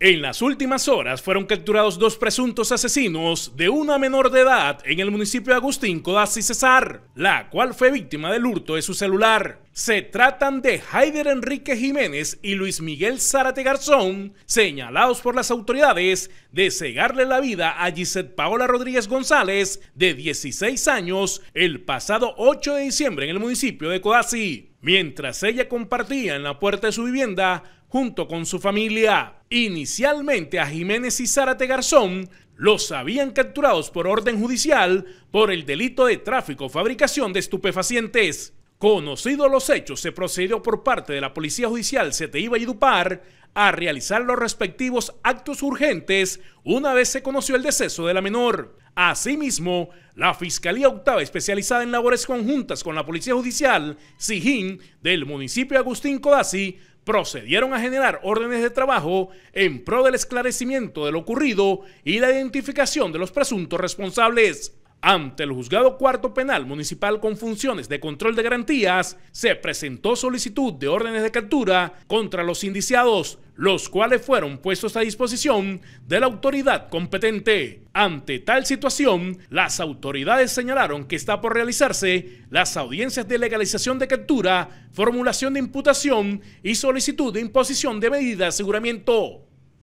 En las últimas horas fueron capturados dos presuntos asesinos de una menor de edad en el municipio de Agustín Codazzi, Cesar, la cual fue víctima del hurto de su celular. Se tratan de Jaider Enrique Jiménez y Luis Miguel Zárate Garzón, señalados por las autoridades de cegarle la vida a Gisette Paola Rodríguez González, de 16 años, el pasado 8 de diciembre en el municipio de Codazzi. Mientras ella compartía en la puerta de su vivienda junto con su familia. Inicialmente a Jiménez y Zárate Garzón los habían capturados por orden judicial por el delito de tráfico, fabricación de estupefacientes. Conocidos los hechos, se procedió por parte de la Policía Judicial y Dupar a realizar los respectivos actos urgentes una vez se conoció el deceso de la menor. Asimismo, la Fiscalía Octava, especializada en labores conjuntas con la Policía Judicial, SIJIN, del municipio Agustín Codazzi, procedieron a generar órdenes de trabajo en pro del esclarecimiento de lo ocurrido y la identificación de los presuntos responsables. Ante el juzgado cuarto penal municipal con funciones de control de garantías, se presentó solicitud de órdenes de captura contra los indiciados, los cuales fueron puestos a disposición de la autoridad competente. Ante tal situación, las autoridades señalaron que está por realizarse las audiencias de legalización de captura, formulación de imputación y solicitud de imposición de medida de aseguramiento.